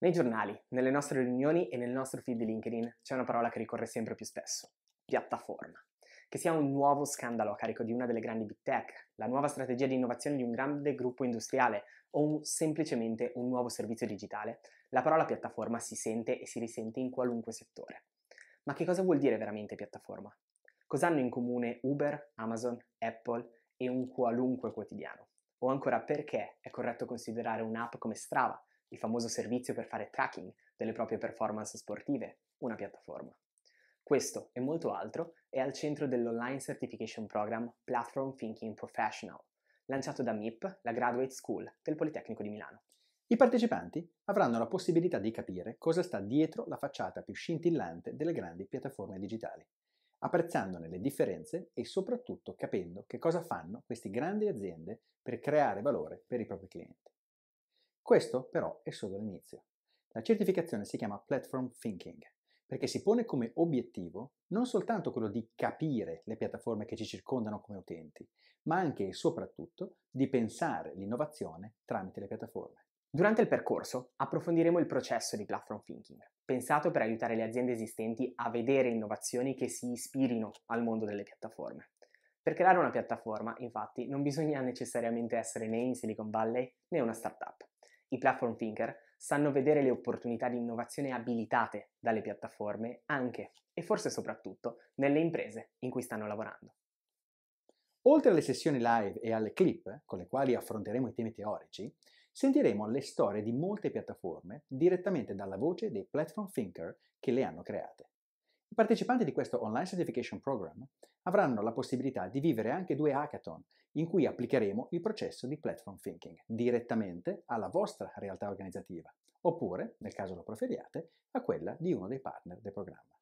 Nei giornali, nelle nostre riunioni e nel nostro feed di LinkedIn c'è una parola che ricorre sempre più spesso, piattaforma. Che sia un nuovo scandalo a carico di una delle grandi big tech, la nuova strategia di innovazione di un grande gruppo industriale o un, semplicemente un nuovo servizio digitale, la parola piattaforma si sente e si risente in qualunque settore. Ma che cosa vuol dire veramente piattaforma? Cosa hanno in comune Uber, Amazon, Apple e un qualunque quotidiano? O ancora perché è corretto considerare un'app come Strava il famoso servizio per fare tracking delle proprie performance sportive, una piattaforma. Questo e molto altro è al centro dell'online certification program Platform Thinking Professional, lanciato da MIP, la Graduate School del Politecnico di Milano. I partecipanti avranno la possibilità di capire cosa sta dietro la facciata più scintillante delle grandi piattaforme digitali, apprezzandone le differenze e soprattutto capendo che cosa fanno queste grandi aziende per creare valore per i propri clienti. Questo però è solo l'inizio. La certificazione si chiama Platform Thinking perché si pone come obiettivo non soltanto quello di capire le piattaforme che ci circondano come utenti, ma anche e soprattutto di pensare l'innovazione tramite le piattaforme. Durante il percorso approfondiremo il processo di platform thinking, pensato per aiutare le aziende esistenti a vedere innovazioni che si ispirino al mondo delle piattaforme. Per creare una piattaforma, infatti, non bisogna necessariamente essere né in Silicon Valley né una startup. I platform thinker sanno vedere le opportunità di innovazione abilitate dalle piattaforme anche e forse soprattutto nelle imprese in cui stanno lavorando. Oltre alle sessioni live e alle clip con le quali affronteremo i temi teorici, sentiremo le storie di molte piattaforme direttamente dalla voce dei platform thinker che le hanno create. I partecipanti di questo Online Certification Program avranno la possibilità di vivere anche due hackathon in cui applicheremo il processo di platform thinking direttamente alla vostra realtà organizzativa oppure, nel caso lo preferiate, a quella di uno dei partner del programma.